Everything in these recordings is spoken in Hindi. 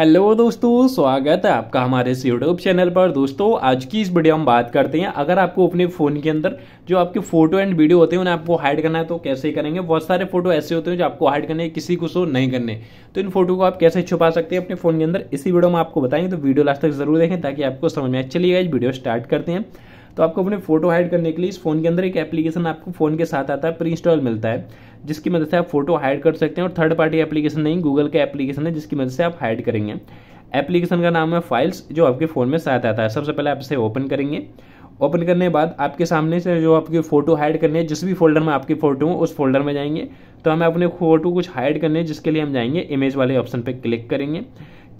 हेलो दोस्तों स्वागत है आपका हमारे इस यूट्यूब चैनल पर दोस्तों आज की इस वीडियो हम बात करते हैं अगर आपको अपने फ़ोन के अंदर जो आपके फोटो एंड वीडियो होते हैं उन्हें आपको हाइड करना है तो कैसे करेंगे बहुत सारे फोटो ऐसे होते हैं जो आपको हाइड करने किसी को शो नहीं करने तो इन फोटो को आप कैसे छुपा सकते हैं अपने फ़ोन के अंदर इसी वीडियो में आपको बताएंगे तो वीडियो लास्ट तक जरूर देखें ताकि आपको समझ में चलिएगा वीडियो स्टार्ट करते हैं तो आपको अपने फोटो हाइड करने के लिए इस फोन के अंदर एक एप्लीकेशन आपको फोन के साथ आता है प्री इंस्टॉल मिलता है जिसकी मदद से आप फोटो हाइड कर सकते हैं और थर्ड पार्टी एप्लीकेशन नहीं गूगल का एप्लीकेशन है जिसकी मदद से आप हाइड करेंगे एप्लीकेशन का नाम है फाइल्स जो आपके फ़ोन में साथ आता है सबसे पहले आप इसे ओपन करेंगे ओपन करने के बाद आपके सामने से जो आपकी फ़ोटो हाइड करने है जिस भी फोल्डर में आपकी फ़ोटो हो उस फोल्डर में जाएंगे तो हमें अपने फ़ोटो कुछ हाइड करने है जिसके लिए हम जाएंगे इमेज वाले ऑप्शन पर क्लिक करेंगे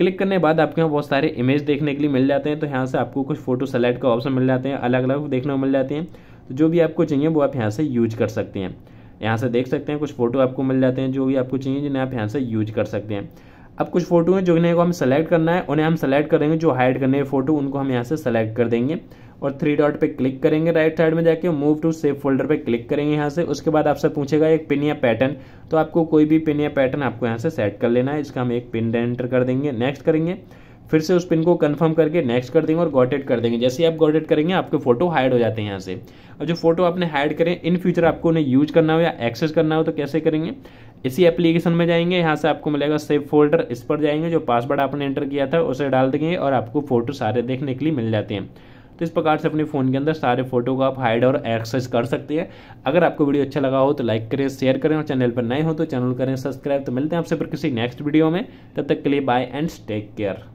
क्लिक करने बाद आपके यहाँ बहुत सारे इमेज देखने के लिए मिल जाते हैं तो यहाँ से आपको कुछ फोटो सेलेक्ट का ऑप्शन मिल जाते हैं अलग अलग देखने को मिल जाते हैं तो जो भी आपको चाहिए वो आप यहाँ से यूज कर सकते हैं यहाँ से देख सकते हैं कुछ फोटो आपको मिल जाते हैं जो भी आपको चाहिए जिन्हें आप यहाँ से यूज कर सकते हैं अब कुछ फोटो हैं जो इन्हें को हम सेलेक्ट करना है उन्हें हम सेलेक्ट करेंगे जो हाइड करने फोटो उनको हम यहाँ से सेलेक्ट कर देंगे और थ्री डॉट पे क्लिक करेंगे राइट साइड में जाके मूव टू सेव फोल्डर पे क्लिक करेंगे यहाँ से उसके बाद आपसे पूछेगा एक पिन या पैटर्न तो आपको कोई भी पिन या पैटर्न आपको यहाँ से सेट कर लेना है इसका हम एक पिन एंटर कर देंगे नेक्स्ट करेंगे फिर से उस पिन को कंफर्म करके नेक्स्ट कर देंगे और गॉटेड कर देंगे जैसे ही आप गॉटेड करेंगे आपके फोटो हाइड हो जाते हैं यहाँ से और जो फोटो आपने हाइड करें इन फ्यूचर आपको उन्हें यूज करना हो या एक्सेस करना हो तो कैसे करेंगे इसी एप्लीकेशन में जाएंगे यहाँ से आपको मिलेगा सेव फोल्डर इस पर जाएंगे जो पासवर्ड आपने एंटर किया था उसे डाल देंगे और आपको फोटो सारे देखने के लिए मिल जाते हैं तो इस प्रकार से अपने फ़ोन के अंदर सारे फोटो को आप हाइड और एक्सेस कर सकते हैं अगर आपको वीडियो अच्छा लगा हो तो लाइक करें शेयर करें और चैनल पर नए हो तो चैनल करें सब्सक्राइब तो मिलते हैं आपसे फिर किसी नेक्स्ट वीडियो में तब तक के लिए बाय एंड टेक केयर